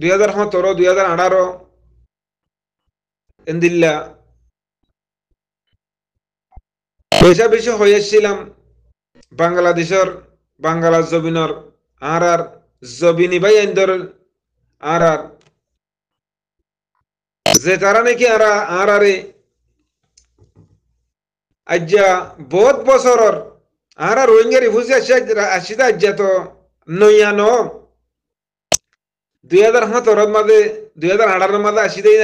দুই হাজার সতেরো দুই হাজার আঠারো এন্দিল্লা পয়সা বেশি হয়ে এসেছিলাম বাংলাদেশের বাংলা জবিনর আর আর জবিনী ভাই আইন্দর আর আর যে তারা নাকি আর আর আরে আজ্জা বহুত বছরর আর আর রোহিঙ্গা রিফিউজি আসি আসি আজ্জা তো নইয়া ন দুই হাজার সতেরোর মাঝে দুই হাজার আঠারোর মাঝে আসি দেই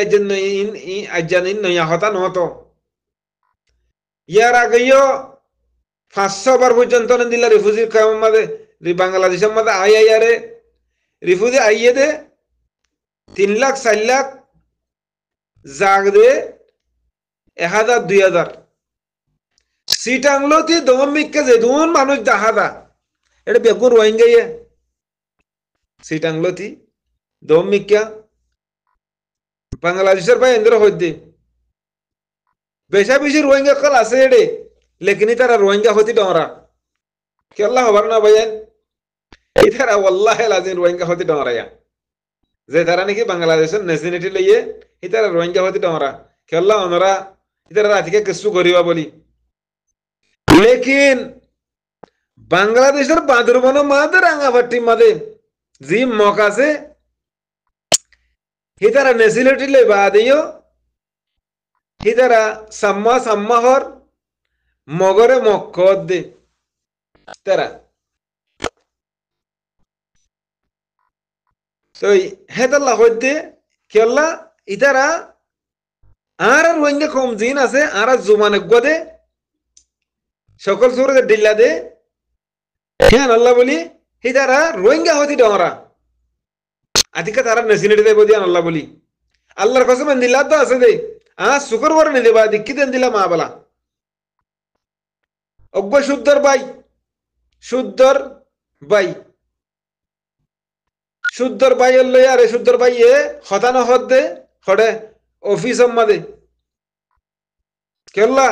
আজ্ঞানীন নয়া হতা নহত ইয়ার আগেও পাঁচশো বার পর্যন্ত দিলা রিফিউজি কামের মাঝে বাংলাদেশের মাঝে আই আই আরে রিফিউজি আইয়ে দে তিন লাখ চার লাখ জাগ দে এক হাজার দুই হাজার সিটাংলতি দমমিককে যেদুন মানুষ দেখা দা এটা বেগুন রোহিঙ্গাইয়া সিটাংলতি দম মিক্যা বাংলাদেশের ভাই এন্দ্র হইতে বেশা বেশি রোহিঙ্গা কল আছে রে লেকিনি তারা রোহিঙ্গা হতি ডরা কেল্লা হবার না ভাইয়ান এই তারা ওল্লাহ লাজিন রোহিঙ্গা হতি ডরাইয়া যে তারা নাকি বাংলাদেশের ন্যাশনালিটি লইয়ে এই তারা রোহিঙ্গা হতি ডরা কেল্লা ওনারা ইতারা রাতিকে কিছু করিবা বলি লেকিন বাংলাদেশের বাদুরবন মাদের রাঙাভাটি মাদে যে মক আছে হিতারা বা හිතර නැසිලටිල්ලේ බාදයෝ හිතර සම්මා සම්මහොර් මොගොර මොක්කෝද්ද තර তই হেতাল্লা হইতে কেলা ইতারা আর আর রোহিঙ্গা কম জিন আছে আর আর জুমান দে সকল সুরজের ডিল্লা দে হ্যাঁ আল্লাহ বলি হিতারা রোহিঙ্গা হতি ডরা আদিকে তারা নেসিনেটে দেব দিয়ে আল্লাহ বলি আল্লাহর কসম নিলা তো আছে দে আ শুকর বর নি দেবা দিকি দেন দিলা মা বলা অগ্ব শুদ্ধর বাই শুদ্ধর বাই শুদ্ধর বাই এর লইয়া রে শুদ্ধর বাই এ হতান হত দে হড়ে অফিস অম্মা দে কেলা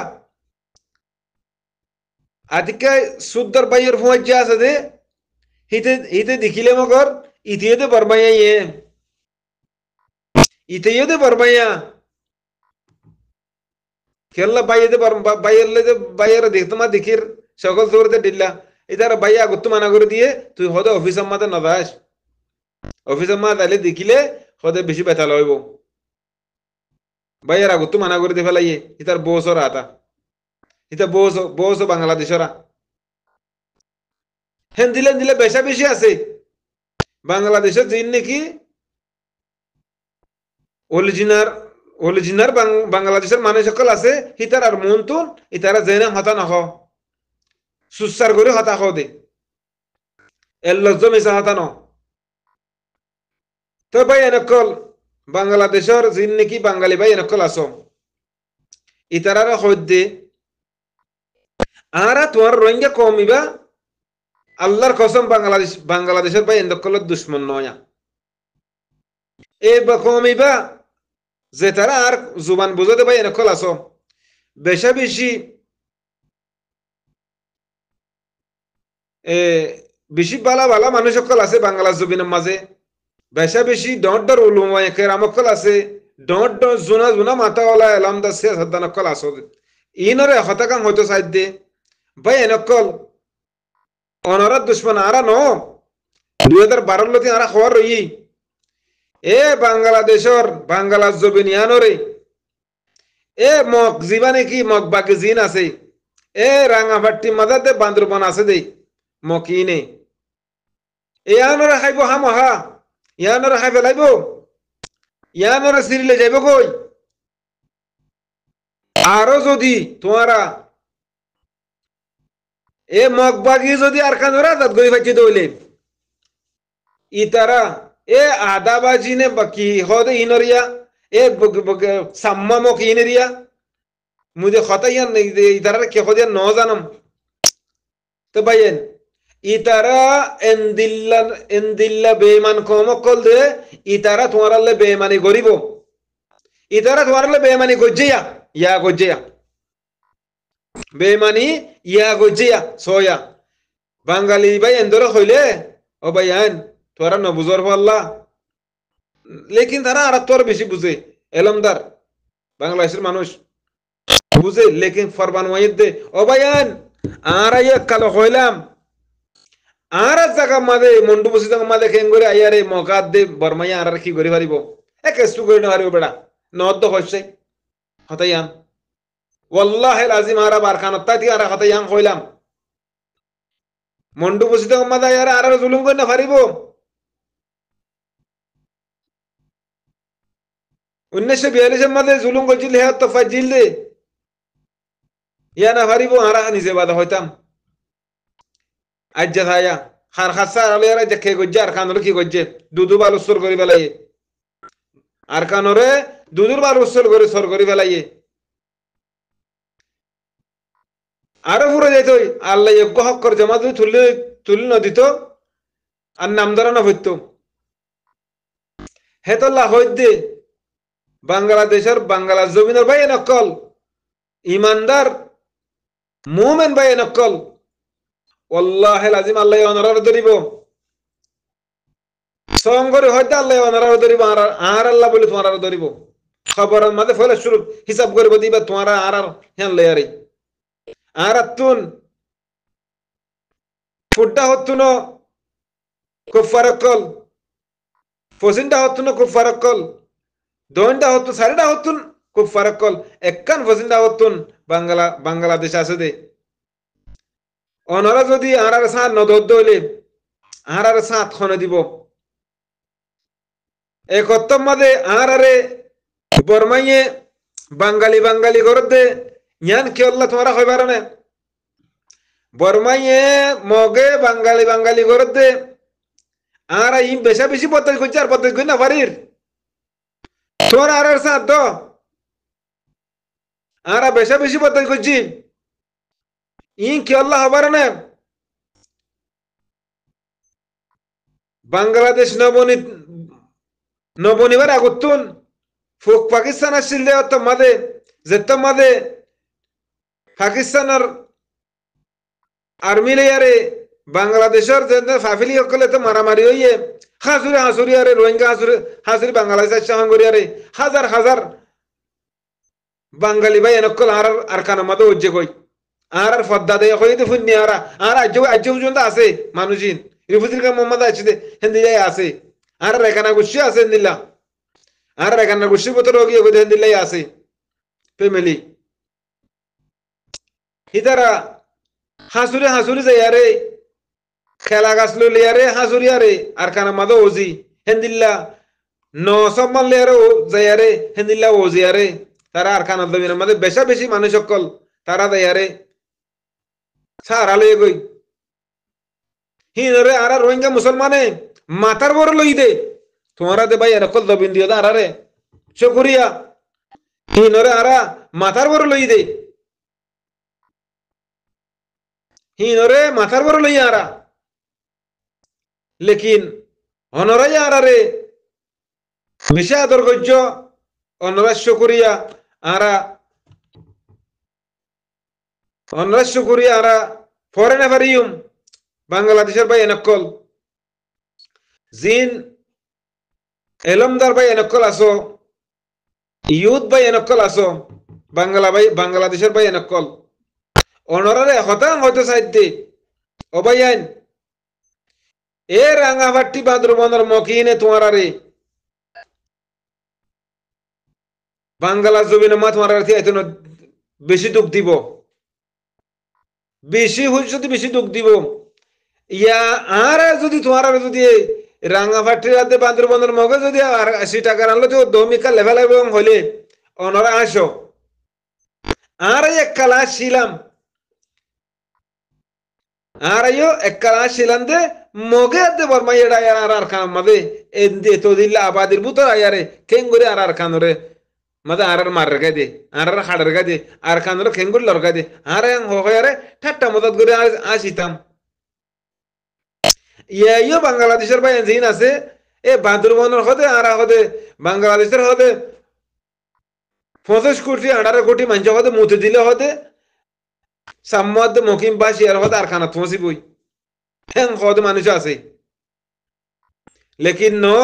আদিকে শুদ্ধর বাইয়ের ফুয়া আছে দে হিতে হিতে দেখিলে মগর ইয়ে വർമ്മയേ ഇതേത് വർമ്മയ കേരള ബയ്യത് ബയ്യല്ലത് ബയ്യറ ദിക്തമാ ദിക്കിർ সকল সুরতেটিল্লা এদার বাইয়া গুত্তু মানা করে দিয়ে তুই হদে অফিস আম্মাতে নদাস অফিস আম্মা তাহলে দেখিলে হদে বেশি ব্যথা লইব বাইয়ার আগুত্তু মানা করে দিয়ে ফেলাইয়ে ইতার বৌসরা আতা ইতা বৌস বৌস বাংলাদেশরা হেন দিলেন দিলে বেশা বেশি আছে বাংলাদেশে জিন নাকি অরিজিনার অরিজিনার বাংলাদেশের মানুষ সকল আছে হিতার আর মন্তুন ইতারা জেনে হতা নহ সুসার করে হতা হদে এল লজ্জ মিশা হতা ন তো ভাই এনেকল বাংলাদেশের জিন নাকি বাঙালি ভাই এনেকল আস ইতারার হদ্দে আরা তোমার রোহিঙ্গা কমিবা আল্লাহর কসম বাংলাদেশ বাংলাদেশের ভাই এন্দকল দুশ্মন নয় এই কমিবা যে তারা আর জুবান বুঝাতে ভাই এনকল আস বেশা বেশি বেশি বালা বালা মানুষ সকল আছে বাংলা জুবিনের মাঝে বেশা বেশি ডট ডর উলুমায় কেরামকল আছে ডট ডর জোনা জোনা মাথাওয়ালা এলামদা সে সাদ্দানকল আসো ইনরে হতাকাং হয়তো সাইড দে ভাই এনকল অনারা দুশ্মন আরা ন দুই হাজার বারোর লোক আরা খবর রই এ বাংলাদেশর বাংলার জবিনিয়ানরে এ মগ জীবানে কি মগ বাকি জিন আছে এ রাঙাভাট্টি মাদাতে বান্দরবন আছে দেই মকিনে ইয়ানরে খাইব হা মহা ইয়ানরে খাই ফেলাইব ইয়ানরে সিরিলে যাইব কই আরো যদি তোমারা এ মগবাগি যদি আর কান ধরা তাত গই ফাইতে দইলে ই তারা এ আদাবাজি নে বাকি হদ ইনরিয়া এ সাম্মা মক ইনরিয়া মুদে খতাইয়ান ই তারা কে হদে ন জানম তো ভাইয়েন ইতারা এন্দিল্লা এন্দিল্লা বেমান কমকল দে ইতারা তোমারালে বেমানি করিব ইতারা তোমারালে বেমানি গজ্জিয়া ইয়া গজ্জিয়া বেমানি ইয়া কইছে ইয়া সয়া বাঙালি ভাই এন্দরে হইলে ও ভাই আইন তোরা নবুজর পাল্লা লেকিন তারা আর তোর বেশি বুঝে এলমদার বাংলাদেশের মানুষ বুঝে লেকিন ফরবান ওয়াইদ দে ও ভাই আইন আর আইয়া কালো হইলাম আর জায়গা মাদে মন্ডু বসি জায়গা মাদে কেন করে আইয়ারে মকাত দে বর্মাইয়া আর কি করে পারিব এ কেসু করে না পারিব নদ হচ্ছে হতাইয়ান ওয়াল্লাহ আজিম আরা বারখানত তাই আর কথা ইয়াং কইলাম মন্ডু বসিতে মাদা ইয়ার আর জুলুম করে না ফারিব উনিশশো বিয়াল্লিশের মাঝে জুলুম করছিল হে তফা জিল দে ইয়া না ফারিব আরা নিজে বাদা হইতাম আজ্জা থায়া খার খাসার আলো ইয়ারা দেখে গজ্জে আর খান কি গজ্জে দুধু বালুস্তর করি বেলাইয়ে আর খানরে দুধুর বালুস্তর করে সর করি বেলাইয়ে আরো পুরো যাইতো আল্লাহ যজ্ঞ হকর জমা তুলে তুলি তুলি নদিত আর নাম ধরা না ভরত হে তো লাহদে বাংলাদেশের বাংলা জমিনের ভাই নকল ইমানদার মুমেন ভাই নকল অল্লাহ লাজিম আল্লাহ অনারার ধরিব সং করে হয়তো আল্লাহ অনারার ধরিব আর আল্লাহ বলে তোমার ধরিব খবরের মাঝে ফলে শুরু হিসাব করিব দিবা তোমার আর আর হ্যাঁ লেয়ারি আরাতুন ফুটটা হতুন খুব কল ফসিনটা হতুন খুব কল দইনটা হতুন শাড়িটা হতুন খুব কল এক্কান ফসিনটা হতুন বাংলা বাংলাদেশ আছে দে অনারা যদি আরার সাঁত নদর দইলে আরার সাঁত খনে দিব এক হত্তম মাদে আরারে বর্মাইয়ে বাঙালি বাঙালি করতে দে ഞാൻ কেল্লা তোমারা হইবার না বর্মাইয়ে মগে বাঙালি বাঙালি করতে আর ই বেশা বেশি পদ্ধতি করছে আর পদ্ধতি না পারির তোর আর আর সাত তো আর বেশা বেশি পদ্ধতি করছি ই কেল্লা হবার না বাংলাদেশ নবনি নবনিবার আগতুন ফুক পাকিস্তান আসছিল মাদে যেত মাদে পাকিস্তানের আর্মি লেয়ারে বাংলাদেশের জন্য ফাফিলি সকলে তো মারামারি হইয়ে হাসুরে হাসুরি আরে রোহিঙ্গা হাসুরে হাসুরি বাংলাদেশ সাহঙ্গরি আরে হাজার হাজার বাঙালি ভাই এনেকল আর আর কানামাদে ওজ্জে কই আর আর ফদ্দা দেয় কই ফুন্নি আর আর আজ্য আজ্য পর্যন্ত আছে মানুষিন রিফুজির কা মোহাম্মদ আছে দে হিন্দি যাই আছে আর রেখানা গুছি আছে হিন্দিল্লা আর রেখানা গুছি বতর গিয়ে হেন্দিল্লাই আছে ফ্যামিলি হিতারা হাসুরে হাসুরি যাইয়ারে খেলা গাছ লইয়ারে হাসুরি আরে আর খানা মাদো ওজি হেন্দিল্লা ন সব মানলে আরে যাইয়ারে হেন্দিল্লা ওজি আরে তারা আর খানা দমিনা মাদে বেশা বেশি মানুষ সকল তারা যাইয়ারে সারা লয়ে গই হিনরে আর রোহিঙ্গা মুসলমানে মাথার বড় লই দে তোমারা দে ভাই আর কল দবিন দিও আরে শুকরিয়া হিনরে আরা মাথার বড় লই দে হিনরে মাথার বড় লইয়ারা লেকিন অনরাই আরারে মিশা আদর গজ্য অনরাস্য করিয়া আরা অনরাস্য করিয়া আরা ফরেন এভারিউম বাংলাদেশের ভাই এনকল জিন এলমদার ভাই এনকল আসো ইউথ ভাই এনকল আসো বাংলা ভাই বাংলাদেশের ভাই এনকল অনরারে হতাং হয়তো সাইতে অবাইয়ান এ রাঙা ভাট্টি বনর মকিনে তোমারারে বাংলা বাঙ্গালা জমিন মা তোমার আরে এত বেশি দুঃখ দিব বেশি হইছে যদি বেশি দুঃখ দিব ইয়া আর যদি তোমার যদি রাঙা ভাট্টির রাতে বান্দরবনের মগে যদি আর আশি টাকা আনলো তো দমিকা লেভেল এবং হলে অনরা আসো আর এক কালা ছিলাম ആറയോ എക്കലാശിലന്ത് മൊകത്ത് വർമ്മയുടെ ആറാർക്കാം മത് എന്ത് തൊതില്ല അബാദിൽ ബുത്തറായാറ് കെങ്കുരി ആറാർക്കാന്നൊരു മത ആറർ മറർഗതി ആറർ ഹടർഗതി ആർക്കാന്നൊരു കെങ്കുരി ലൊർഗതി ആറയാൻ ഹോഹയാറ് ഠട്ട മുതത് ഗുരു ആശിത്താം ইয়াইও বাংলাদেশের ভাই জিন আছে এ বাদুর মনের হতে আরা হতে বাংলাদেশের হতে পঁচিশ কোটি আঠারো কোটি মানুষ হতে মুতে দিলে হতে سماد ممکن باش یارها در خانه توسی بوی هن خود منوش هستی لیکن نو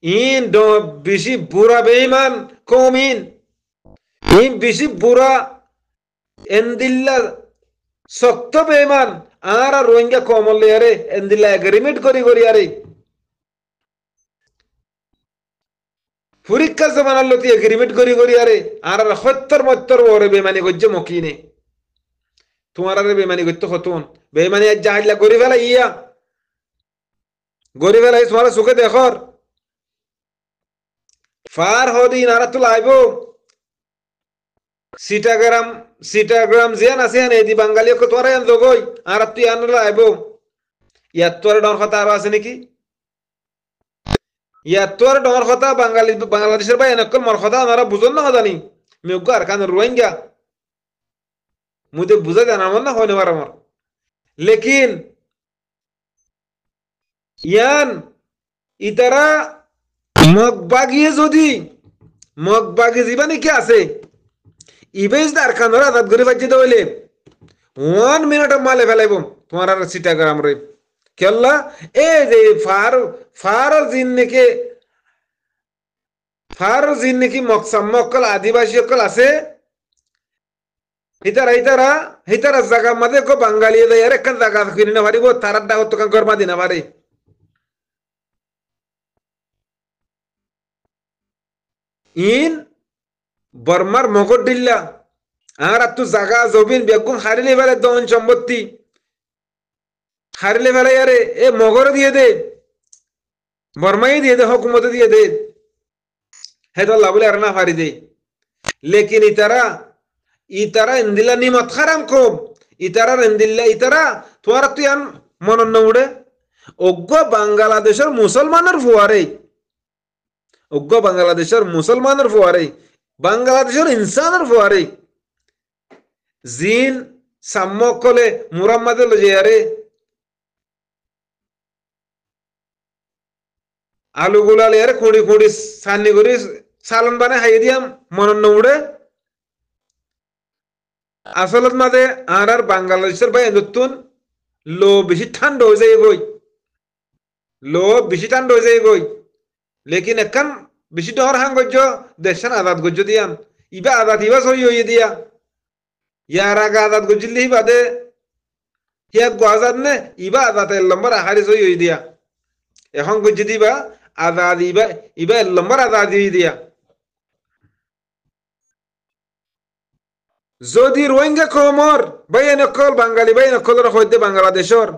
این دو بیشی برا بیمان کومین این بیشی برا اندیلا শক্ত বেমান আর রোহিঙ্গা কমল আরে এন্দিলা এগ্রিমেন্ট করি করি আরে পরীক্ষা জমানার লতি এগ্রিমেন্ট করি করি আরে আর সত্যর মত্যর ওরে বেমানি গজ্য মকিনে তোমার আরে বেমানি করতে হতুন বেমানি যা জাহাজলা গড়ি ফেলা ইয়া গড়ি ফেলা তোমার সুখে দেখর ফার হদিন আর তো লাইব সিটাগ্রাম সিটাগ্রাম যে আছে হ্যাঁ এদি বাঙালি তোমার হ্যাঁ লগই আর তুই আন লাইব ইয়ার তোর ডর কথা আর আছে নাকি ইয়ার তোর ডর কথা বাঙালি বাংলাদেশের ভাই এনেকল মর কথা আমরা বুঝল না জানি মেঘ আর কান রোহিঙ্গা মুঝে বুঝা দেন আমার না হয় আমার লেকিন ইয়ান ইতারা মগ বাগিয়ে যদি মগ বাগিয়ে জীবানে কি আছে ইবেজ আর কানরা আজাদ করে বাজি দইলে ওয়ান মিনিট মালে ফেলাইব তোমার আর সিটা গ্রাম রে কেল্লা এ যে ফার ফার জিন্নেকে ফার জিন্নেকি মকসাম মক্কল আদিবাসী সকল আছে hitara hitara hitara zaga made ko bangali da yare kan zaga kini na wari go taradda ko kan gor madina wari in barmar mogodilla ara tu zaga zobin bekun harile vale don chambatti harile vale yare e mogor diye de বর্মাই দিয়ে দে হকুমত দিয়ে দে হেদাল্লাহ বলে আর না ফারি দে লেকিন ইতারা ইতারা এন্দিলা নিমত খারাম খুব ইতারা রেন্দিল্লা ইতারা তোমার তুই আন মনন উড়ে অজ্ঞ বাংলাদেশের মুসলমানের ফুয়ারে অজ্ঞ বাংলাদেশের মুসলমানের ফুয়ারে বাংলাদেশের ইনসানের ফুয়ারে জিন সাম্যকলে মুরাম্মাদে লজিয়ারে আলুগুলালে খুঁড়ি খুঁড়ি সান্নি করি সালন বানে হাই দিয়াম মনন উড়ে আসল মাঝে আর আর বাংলাদেশের ভাই নতুন লো বেশি ঠান্ড হয়ে যায় গই লো বেশি ঠান্ড হয়ে যায় গই লেকিন এখন বেশি ডর হাঙ্গ দেশের আদাত আজাদ গজ্য দিয়াম ইবা আজাদ ইবা সহি হইয়ে দিয়া ইয়ার আগে আজাদ গজ্জিল্লি বাদে ইয়াত গো আজাদ নে ইবা আদাত এর লম্বর আহারি সহি হই দিয়া এখন গজ্জি দিবা আজাদ ইবা ইবা এর লম্বর আজাদ দিয়ে দিয়া যদি রোহিঙ্গা কমর বাইন অকল বাঙালি বাইন অকলর হইতে বাংলাদেশর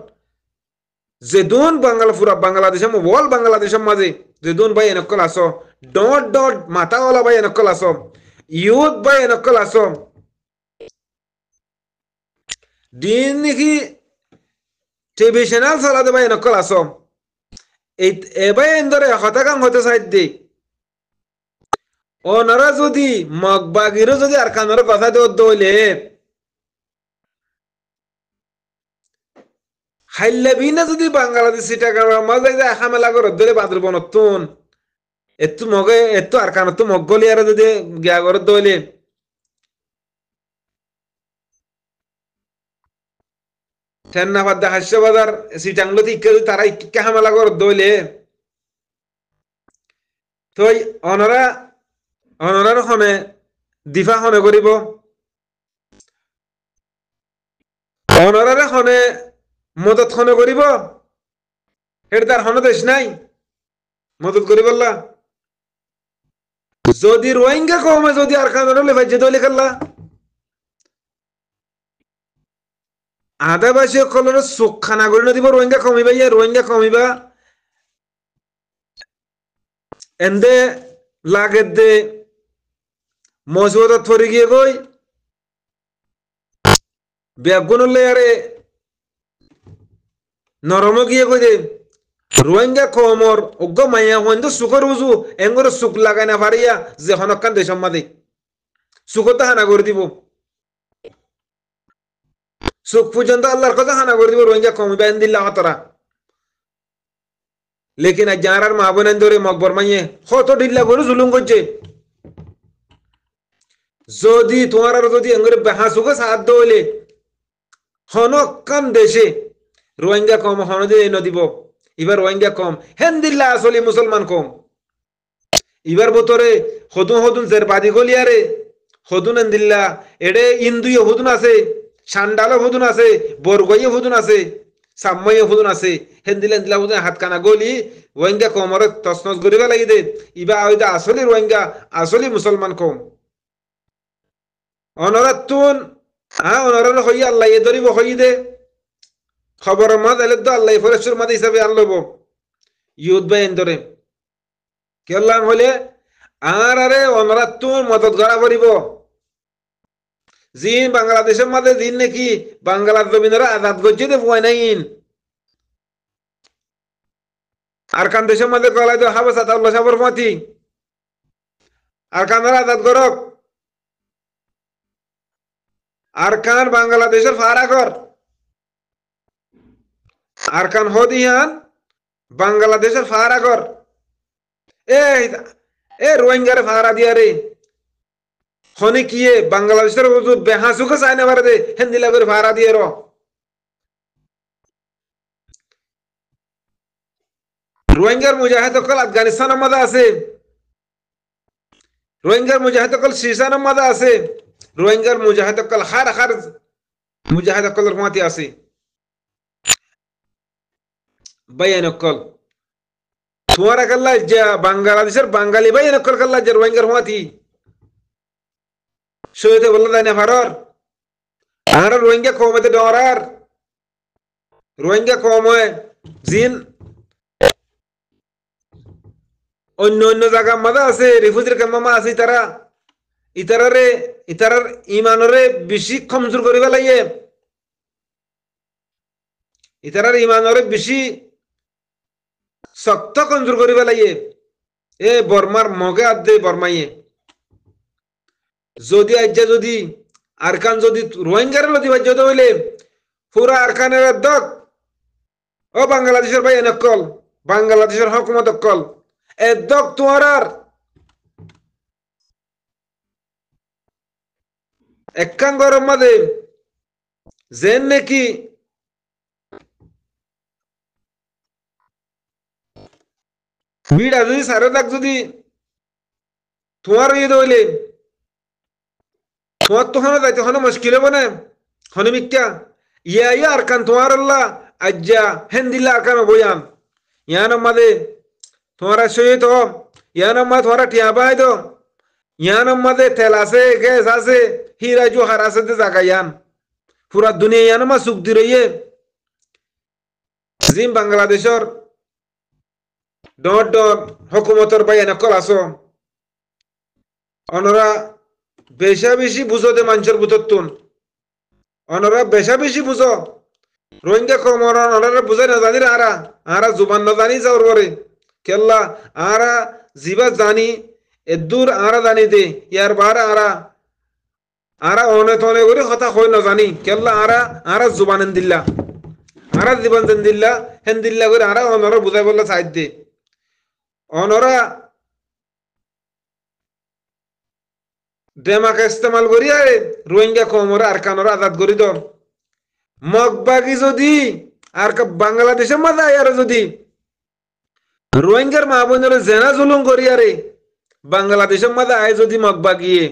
দুন বাঙাল পুরা বাংলাদেশ মোবল বাংলাদেশের মাঝে দুন বাই এনেকল আস ডট ডট মাতাওয়ালা বাই এনেকল আস ইউথ বাই এনেকল আস দিন নাকি টিভি চ্যানেল চালাতে বাই এনেকল আস এই এবাই এন্দরে হতাকাং হতে সাইড দিয়ে ওনারা যদি মগবাগিরও যদি আর কানের কথা দিয়ে দইলে হাইল্লাবিনা যদি বাংলাদেশ সিটাগার মাঝে হামেলা করে দিলে বাদুর বনতুন এতু মগে এতু আর তো মগ গলি আর যদি গিয়া করে দইলে ঠেন্নাবাদ হাস্য বাজার সিটাংলো থেকে তারা ইকা হামেলা করে দইলে তো অনারা হনরার খনে দিফা খনে করিব হনরারে খনে করিব এটা তার হনদেশ নাই মদত করিব যদি রোহিঙ্গা কমে যদি আর খানলে ভাই যেতে লিখাল্লা আদাবাসী সকলের চোখ খানা কৰি নদিব রোহিঙ্গা কমিবা ইয়ে রোহিঙ্গা কমিবা এন্দে লাগে দে موزودة توريجي غوي بيقولوا اللي يري نرمو جي غوي রোহিঙ্গা কমর অজ্ঞ মাইয়া হইন্দু সুখর উজু এঙ্গর সুখ লাগাই না পারিয়া যে হনকান দেশ মাদে হানা করে দিব সুখ পর্যন্ত আল্লাহর কথা হানা করে দিব রোহিঙ্গা কমি বেন দিল্লা হতরা লেকিন আর যার মা বোন ধরে মকবর মাইয়ে হত ঢিল্লা করে জুলুম করছে যদি তোমার যদি এঙ্গরে হাসুকে সাহায্য হইলে হনকান দেশে রোহিঙ্গা কম হন যে নদীব এবার রোহিঙ্গা কম দিল্লা আসলে মুসলমান কম এবার বতরে হদুন হদুন জের বাদি গলিয়ারে হদুন দিল্লা এডে ইন্দুয় হদুন আছে সান্ডালো হদুন আছে বরগইয়ে হদুন আছে সাম্ময়ে হদুন আছে হেন্দিলা এন্দিলা হদুন হাত কানা গলি রোহিঙ্গা কমরে তসনস গরিবা লাগি দে ইবা আসলে রোহিঙ্গা আসলে মুসলমান কম অনরাতুন হ্যাঁ অনরাল হই আল্লাহ এ ধরিব হই দে খবর মাদ এলে তো আল্লাহ ফরেশ্বর মাদ হিসাবে আনলব ইউদ বাই এন ধরে কেলাম হলে আর আরে অনরাতুন মদত গড়া ভরিব জিন বাংলাদেশের মাঝে জিন নাকি বাংলার জমিনরা আজাদ করছে দে ভয় নাই আর কান দেশের মাঝে গলায় তো হাবাস আতাউল্লাহ সাবর মাতি আর কানারা আজাদ করক আরকান বাংলাদেশের ফারাগর আরকান হদিয়ান বাংলাদেশের ফারাগর এই এ রোহিঙ্গার ফারা দিয়া রে হনে কিয়ে বাংলাদেশের হুজুর বেহাসুকে চাই না পারে হিন্দিলা করে ফারা দিয়ে রোহিঙ্গার মুজাহিদ সকল আফগানিস্তানের মধ্যে আছে রোহিঙ্গার মুজাহিদ সকল শ্রীসানের মধ্যে আছে রোহিঙ্গার মুজাহিদকল হার হার মুজাহিদকলের মাতি আছে বায়ানকল তোমারা কাল্লা যে বাংলাদেশের বাঙালি বায়ানকল কাল্লা যে রোহিঙ্গার মাতি সৈয়দে বললা তাই না ভারর আর রোহিঙ্গা কমেতে ডরার রোহিঙ্গা কমে জিন অন্য অন্য জায়গা মাদা আছে রিফুজের কামামা আছে তারা ইতারে ইতার ইমানরে বেশি কমজোর করিবা লাগে ইতারার ইমানরে বেশি শক্ত কমজোর করিবা লাগে এ বর্মার মগে দে বর্মাইয়ে যদি আজ্যা যদি আরকান যদি রোহিঙ্গার লতি বাজ্য হইলে পুরা আরকানের দক ও বাংলাদেশের ভাই কল বাংলাদেশের হকুমত কল এ দক তোমার আর ekkan goramade zen neki ভিড়া যদি সারে তাক যদি তোমার ইয়ে দইলে তোমার তো হনে যাইতে হনে মুশকিল হবে না হনে মিক্কা ইয়া ইয়া আর কান তোমার আল্লাহ আজ্জা হেন দিল্লা আকান বইয়াম ইয়ান আমাদে তোমার সই তো ইয়ান আমা তোমার টিয়া বাই তো ইয়ান আমাদে তেল আছে গ্যাস আছে hira ju harasati zakayan pura duniyani masuk direye zin bangladeshor dodo hukumator bayana kolaso onora besha beshi buzo de manchor butottun onora besha beshi buzo Rohingya কর্মরা ওনারা বুঝাই না জানি আরা আরা জুবান না জানি যাওয়ার পরে কেল্লা আরা জিবা জানি এদূর আরা জানি দে ইয়ার বার আরা আরা অনে তনে করে কথা হয় না জানি কেল্লা আরা আরা জুবানেন দিল্লা আরা জীবন দেন দিল্লা হেন দিল্লা করে আরা অনরা বুঝাই বললা সাইড দে অনরা দেমাকে ইস্তেমাল করি আরে রোহিঙ্গা কমরা আর কানরা আজাদ করি মগ মগবাগি যদি আর বাংলাদেশের মাঝে আর যদি রোহিঙ্গার মা বোনের জেনা জুলুম করি আরে বাংলাদেশের মাঝে আয় যদি মগ বাগিয়ে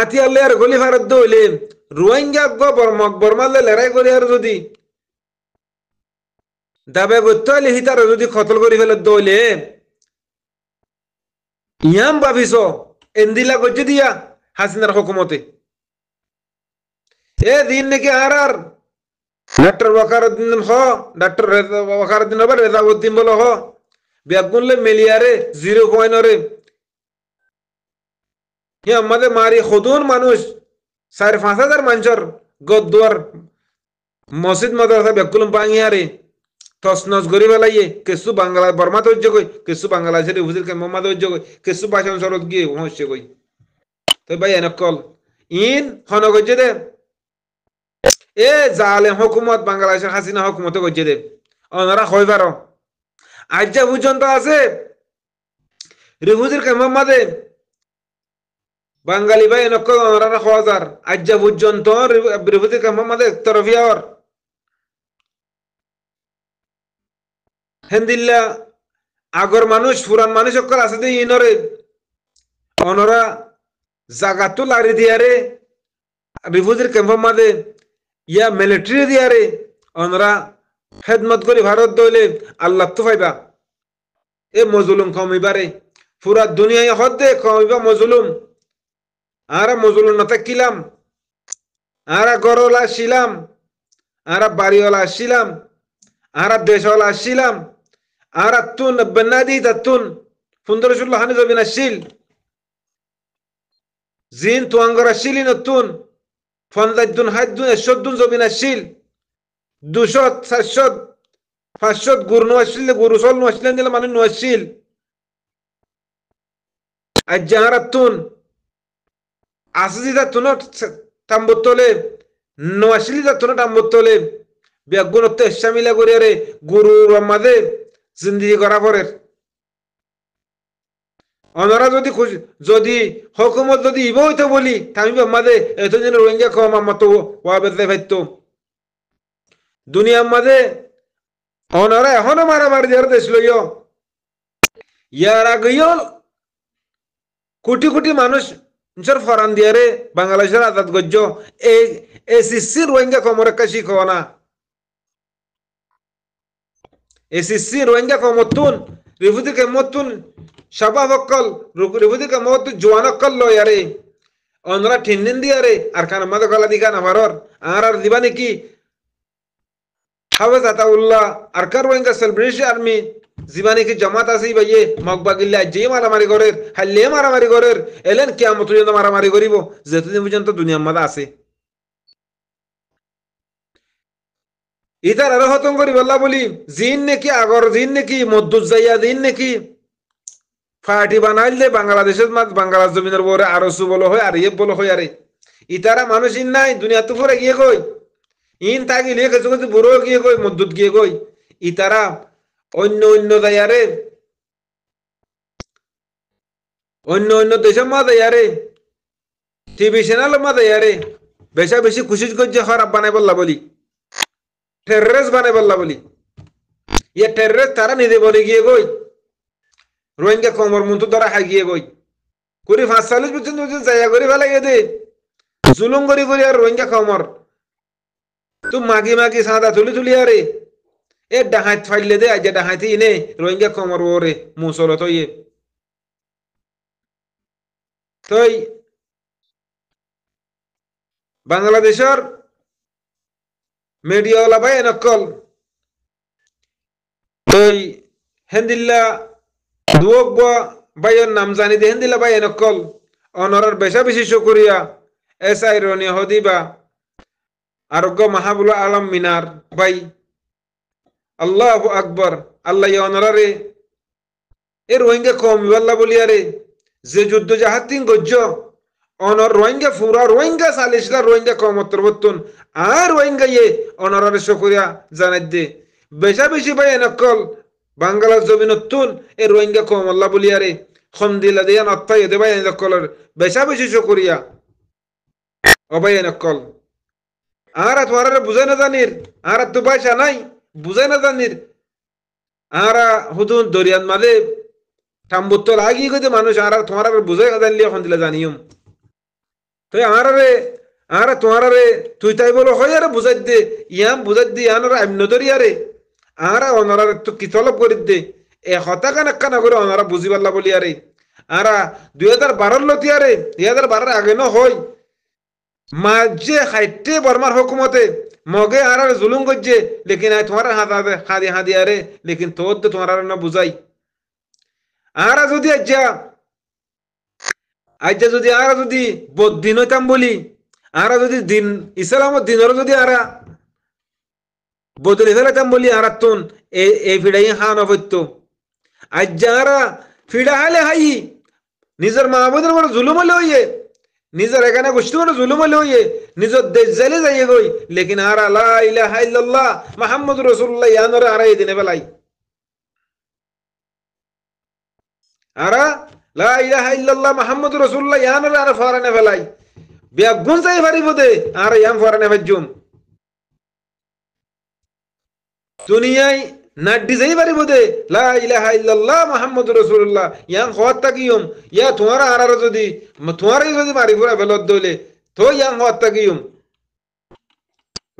আতিয়ালেয়ার গলি ভারত হইলে রোহিঙ্গা গ বর্মক বর্মালে লড়াই করি আর যদি দাবে গত্যালি হিতার যদি খতল করি ফেলে দইলে ইয়াম ভাবিস এন্দিলা গজি দিয়া হাসিনার হকুমতে এ দিন নাকি আর আর ডাক্টর ওয়াকারুদ্দিন হ ডাক্টর ওয়াকারুদ্দিন হবে রেজাউদ্দিন বলো হ বেগুনলে মেলিয়ারে জিরো পয়েন্ট হে আমাদের মারি খুদুন মানুষ সাড়ে পাঁচ হাজার মানুষের গদুয়ার মসজিদ মাদ্রাসা বেকুলম বাঙিয়ারে তসনস গরি বেলাইয়ে কিছু বাংলা বর্মা তৈর্য কই কিছু বাংলাদেশের উপস্থিত মোহাম্মদ তৈর্য কই কিছু বাসন সরত গিয়ে হচ্ছে কই তো ভাই কল ইন হন করছে দে এ জালে হকুমত বাংলাদেশের হাসিনা হকুমত করছে দে অনারা হয় পারো আজ যা পর্যন্ত আছে রিফুজির কেমন মাদে বাঙালি ভাই নক্কো গমরার খোয়াজার আজ্জা পর্যন্ত বিরোধী কাম একতরফিয়া তরফিয়ার হেন্দিল্লা আগর মানুষ পুরান মানুষ সকল আছে ইনরে অনরা জাগাতু লারি দিয়ারে রিফুজির মাদে ইয়া মিলিটারি দিয়ারে অনরা খেদমত করে ভারত দইলে আল্লাহ তো পাইবা এ মজুলুম কমিবারে পুরা দুনিয়ায় হদ্দে কমিবা মজুলুম আরা মজুরুনাতে কিলাম আরা গরলা শিলাম আরা বাড়িওয়ালা শিলাম আরা দেশওয়ালা শিলাম আরা তুন বেনাদি তুন সুন্দর শুনলো হানি জমি না শিল জিন তুয়াঙ্গরা শিলি নতুন ফন্দাই দুন হাই দুন দুন জমি না শিল দুশত সাতশত পাঁচশত গুরু নোয়াশিল গুরু সল নোয়াশিল দিলে মানে নোয়াশিল আজ্জাহারা তুন আশি জাত তুনট তাম্বত তলে নয়াশিলি জাত তুনট আম্বত তলে বিয়াগুণত্ব ইচ্ছামিলা করি আরে গুরুর মাঝে জিন্দিগি করা পরের অনারা যদি খুশি যদি হকুমত যদি ইব হইতো বলি আমি মাঝে এত জন রোহিঙ্গা কম আমার তো ওয়াবেদে ভাইতো দুনিয়ার মাঝে অনারা এখনো মারামারি দিয়ে দেশ লইয় ইয়ার আগেও কোটি কোটি মানুষ জর ফরান দিয়ারে বাংলাদেশের আজাদ গজ্জ এই এসিসি রোহিঙ্গা কমরে কাশি খোয়ানা এসিসি রোহিঙ্গা কমতুন রিভুদি কেমতুন সভাবকল রিভুদি কেমত জোয়ানকল লো ইয়ারে অন্যরা ঠিন্দিন দিয়ারে আর কান মাদ কল দিকা না আর আর দিবা নাকি হাফেজ আতাউল্লাহ আর কার রোহিঙ্গা সেল ব্রিটিশ আর্মি জিবানে কি জামাত আছে ভাইয়ে গিল্লা যে মারামারি করের হাল্লে মারামারি করের এলেন পর্যন্ত মারামারি করিব যেতদিন পর্যন্ত মাদা আছে ইতার আরো হতম করি বলি জিন নাকি আগর জিন নাকি মদ্দুজ নাকি ফাটি বানাইল দে বাংলাদেশের মাত বাংলাদেশ জমিনের বরে সু বলো হয় আর ইয়ে বলো হয় আরে ইতারা মানুষ ইন নাই দুনিয়া তো পরে গিয়ে কই ইন তাগিলে কিছু বুড়ো গিয়ে কই মদ্দুত গিয়ে কই ইতারা অন্য অন্য যাইয়ারে অন্য অন্য দেশে মা যাইয়ারে টিভি চ্যানেল মা যাইয়ারে বেশা বেশি খুশি করছে খারাপ বানাই বললা বলি টেররেস বানাই বললা বলি ইয়ে টেররেস তারা নিজে বলে গিয়ে গই রোহিঙ্গা কমর মন্তু হাই হাগিয়ে গই করি পাঁচ চাল্লিশ পর্যন্ত জায়গা করে ফেলাই দে জুলুম করি করি আর রোহিঙ্গা কমর তুই মাগি মাগি সাদা তুলি তুলি আরে এ ডাহাইত ফাইলে দে আজ ডাহাইতে ইনে রোহিঙ্গা কমর ওরে মুসল তো ইয়ে তই বাংলাদেশের মিডিয়াওয়ালা ভাই নকল তই হেন্দিল্লা দুয়োগ বা বাইয়ের নাম জানি দে হেন্দিল্লা ভাই নকল অনরার বেশা বেশি শুকরিয়া এস আই রনি হদিবা আরোগ্য মাহাবুল আলম মিনার বাই আল্লাহ আকবর আল্লাহ ইয়নরা রে এ রোহিঙ্গা কম আল্লাহ বলিয়া রে যে যুদ্ধ জাহাজ তিন গজ্য অনর রোহিঙ্গা ফুরা রোহিঙ্গা সালিসলা রোহিঙ্গা কম অত্তরবর্তন আর রোহিঙ্গা ইয়ে অনরারে সকরিয়া জানাই দে বেশা বেশি ভাই নকল বাঙ্গালার জমিন নতুন এ রোহিঙ্গা কম আল্লাহ বলিয়া রে খমদিলা দিয়া নত্তাই দে ভাই নকলের বেশা বেশি সকরিয়া অবাই নকল আর তোমার বুঝে না জানির আর তো বাসা নাই বুঝাই না জানির আরা হুদুন দরিয়ান মালে ঠাম্বুত্তর আগি কইতে মানুষ আরা তোমার আর বুঝাই না জানলি এখন দিলা জানিয়ম তো আরারে আরা তোমার আরে তুই তাই বলো হয় আরে বুঝাই দে ইয়াম বুঝাই দে ইয়ান আর এমন দরিয়ারে আরা অনারারে তো কি তলব করি দে এ হতা কানা কানা করে অনারা বুঝি পারলা বলি আরে আরা দুই হাজার বারোর লতি আরে দুই হাজার বারোর আগে ন হয় মাঝে হাইটে বর্মার হকুমতে মগে আর জুলুম করছে লেকিন আয় তোমার হাত হাঁদাবে হাঁদি হাঁদি আরে লেকিন তোর তো তোমার আর না বুঝাই আর যদি আজ্জা আজ্জা যদি আর যদি বদিন হইতাম বলি আর যদি দিন ইসলাম দিনের যদি আর বদলি ফেলাতাম বলি আর তুন এই ফিডাই হান অবৈত্য আজ্জা আর ফিডা হালে হাই নিজের মাহবুদের মানে জুলুম হলে হইয়ে নিজের এখানে গোষ্ঠী করে জুলুম হইয়ে নিজের দেশ জেলে যাইয়ে গই লেকিন আর আল্লাহ ইলাহা ইল্লাল্লাহ মুহাম্মদ রাসূলুল্লাহ ইয়ানরে হারাই দিনে বেলাই আরা লা ইলাহা ইল্লাল্লাহ মুহাম্মদ রাসূলুল্লাহ ইয়ানরে আর ফারানে বিয়া গুন যাই আর ইয়াম ফারানে ভাজ্জুম দুনিয়ায় নাড্ডি যাই বাড়ি দে লা ইলাহা ইল্লাল্লাহ মুহাম্মদ রাসূলুল্লাহ ইয়ান তাকিয়ম ইয়া তোমার যদি তোমারই যদি বেলত দইলে তো তাকিয়ম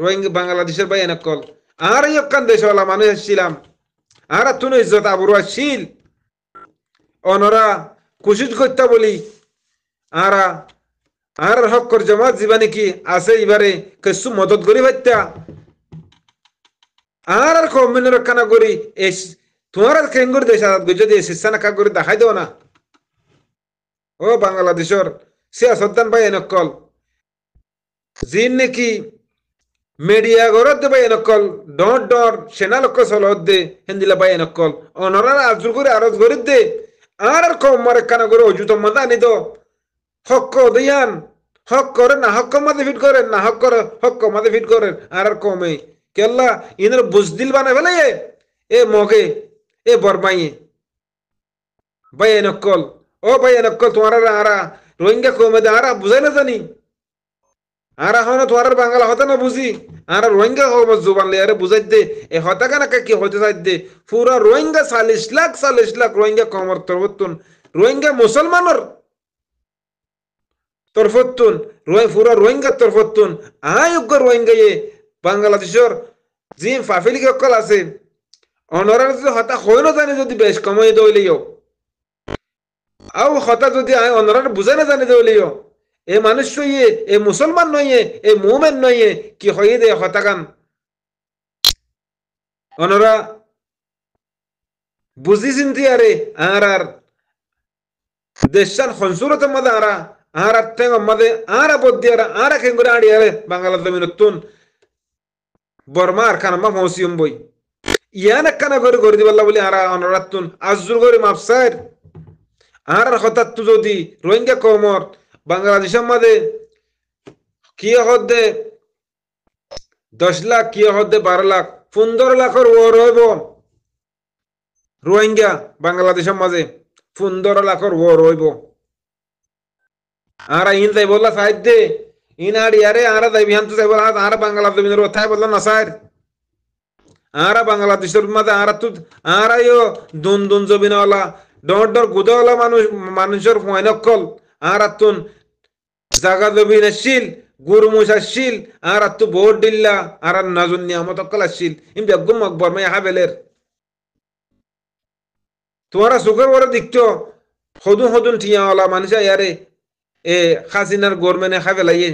রোহিঙ্গা বাংলাদেশের ভাই এনে কল আর এই অকান দেশওয়ালা মানুষ আসছিলাম আর তুন ইজ্জত আবরু আছিল অনরা কুশিজ করতে বলি আরা আর হক কর জমাত জীবানে কি আছে এবারে কিছু মদত করি ভাইতা আর আর কমিন রক্ষা করি এই তোমার আর কেন করে দেশ আদাত যদি এই শিক্ষা নাকা করে দেখাই দেও না ও বাংলাদেশের সন্তান ভাই এনকল যিন নাকি মিডিয়া গরত দে ভাই এনকল ডর ডর সেনা লোক সলহত দে হিন্দিলা ভাই এনকল অনরার আজুর করে আরজ করে দে আর আর কম মারে কানা করে অযুত মাদা আনি দো হক দিয়ান হক করে না হক মাদে ফিট করেন না হক করে হক মাদে ফিট করেন আর আর কমে কেল্লা अल्लाह বুঝদিল বানা बने এ ये ए मौके ए बरमाइए भाई नक्कल ओ भाई नक्कल तुम्हारा রোহিঙ্গা কমে দে আরা বুঝাই না জানি আরা হয় না তোমার বাঙালা হতে না বুঝি আরা রোহিঙ্গা হবে জুবান লে আরে বুঝাই দে এ হতা কেন কি হতে চাই দে পুরা রোহিঙ্গা চাল্লিশ লাখ চাল্লিশ লাখ রোহিঙ্গা কমর তরফতুন রোহিঙ্গা মুসলমানর তরফতুন রোহিঙ্গা পুরা রোহিঙ্গা তরফতুন আয়োগ্য রোহিঙ্গা বাংলাদেশের যে ফাফিলি সকল আছে অনরার যদি হতা হয়ে না জানে যদি বেশ কমাই দৌলিও আও হতা যদি অনরার বুঝে না জানে দৌলিও এ মানুষ নইয়ে এ মুসলমান নইয়ে এ মোমেন নইয়ে কি হয়ে দে হতাকান অনরা বুঝি চিন্তি আরে আর আর দেশার হনসুরত মাদে আরা আর আর ঠেঙ্গ মাদে আর আবদ্ধি আর আর খেঙ্গুরে আড়ি আরে বাংলা জমিন তুন বর্মার আর খান মা মৌসিয়ম বই ইয়ান একখানা করে করে দিবল্লা বলি আর অনরাতুন আজুর করে মাপসার আর হতাত্তু যদি রোহিঙ্গা কমর বাংলাদেশ মাঝে কি হদে দশ লাখ কি হদে বারো লাখ পনেরো লাখের ওর হইব রোহিঙ্গা বাংলাদেশের মাঝে পনেরো লাখের ওর হইব আর ইন যাই বললা দে ఈనాడు ఎరే ఆరా దైవ్యాంత సేవల ఆర బంగాళార్థం ఇందులో ఒత్తాయి బదులు సార్ ఆర బంగాళాదేশের মধ্যে আরা তো আরাইও দুন দুন জমিনওয়ালা ডর ডর গুদওয়ালা মানুষ মানুষের ফয়নকল আরাতুন জাগা জমিন আসছিল গুরমুস আসছিল আর তু বোর ডিল্লা আর নাজুন নিয়ামত অকল আসছিল ইম বেগুম আকবর মাই হাবেলের তোমারা সুখের ওরা হদুন হদুন ওলা মানুষ ইয়ারে এ খাসিনার গোরমেনে হাবেলাইয়ে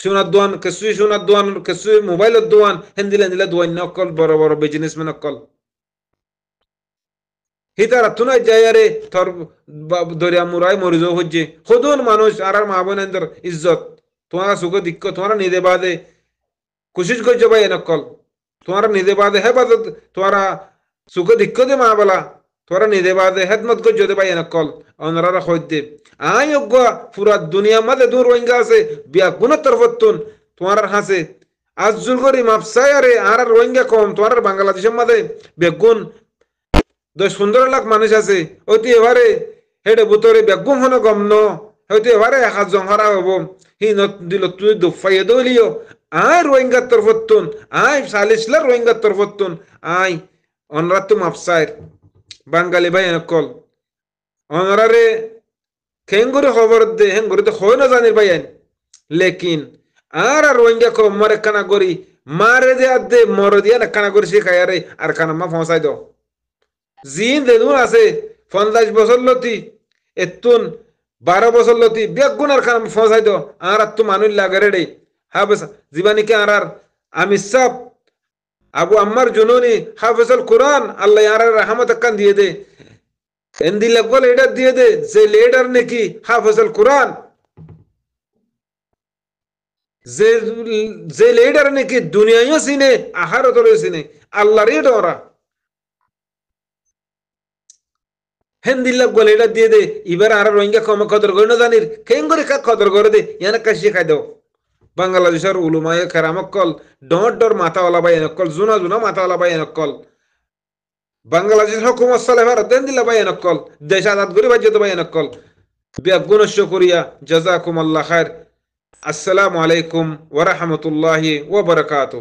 রিক্সুনার দোয়ান কিছুই সোনার দোয়ান কিছুই মোবাইলের দোয়ান হেন্দিলে হেন্দিলে দোয়ান নকল বড় বড় বিজনেসম্যান অকল হিতারা তুনাই যায় আরে থর দরিয়া মুরাই মরিজ হচ্ছে সদন মানুষ আর আর মা বোনেন্দ্র ইজ্জত তোমার সুখ দিক্ষ তোমার নিদে বাদে কোশিশ করছো ভাই নকল তোমার নিদে বাদে হে বাদত তোমারা সুখ দিক্ষ দে মা বলা তোরা নিজে বাদে হেদমত গজ্জ দে বাইয়া নকল অনরারা খদ্দে আই অগ্য পুরা দুনিয়া মাঝে দূর রোহিঙ্গা আছে বিয়া গুণ তরফতুন তোমার হাসে আজ জুল করি মাপসাই আরে আর রোহিঙ্গা কম তোমার বাংলাদেশের মাঝে বেগুন দশ সুন্দর লাখ মানুষ আছে অতি এবারে হেডে বুতরে বেগুন হন গম ন হয়তো এবারে একা জংহারা হব হি ন দিল তুই দুফাইয়ে দলিও আই রোহিঙ্গার তরফতুন আই সালিসলার রোহিঙ্গার তরফতুন আই অনরাত মাপসায় বাঙ্গালী ভাই কল অনারে খেঙ্গুরি খবর দে হেঙ্গুরি তো হয় না জানির ভাই লেকিন আর আর রোহিঙ্গা কো মরে কানা গরি মারে দে আর দে মরে দিয়া না কানা গরি শিখাই আরে আর কানা মা ফসাই দো জিন দে আছে পঞ্চাশ বছর লতি এতুন বারো বছর লতি গুণ আর কানা ফসাই দো আর আর তো মানুষ লাগে রে হাবস জীবানিকে আর আর আমি সব আবু আম্মার জুনুনি হাফেজ আল কোরআন আল্লাহ আর রহমত কান দিয়ে দে এন্ডি লাগবা লিডার দিয়ে দে যে লিডার নাকি হাফেজ আল কোরআন যে যে লিডার নাকি দুনিয়াও সিনে আহারত সিনে আল্লাহরই ডরা হেন্দিল্লা গোলেটা দিয়ে দে এবার আর রোহিঙ্গা কম কদর করে জানির কেন করে কদর করে দে এনে কাশিয়ে খাই দাও বাংলাদেশের উলুমায় কেরামকল ডর ডর মাথাওয়ালা বাই এনেকল জোনা জোনা মাথাওয়ালা বাই এনেকল বাংলাদেশের হকুমত সালে ভারতেন দিলা বাই এনেকল দেশ আজাদ করি বাজ্যত বাই এনেকল বিয়াগুণ শুকরিয়া জাজাকুম আল্লাহ খায়ের আসসালামু আলাইকুম ওয়া ওবরকাত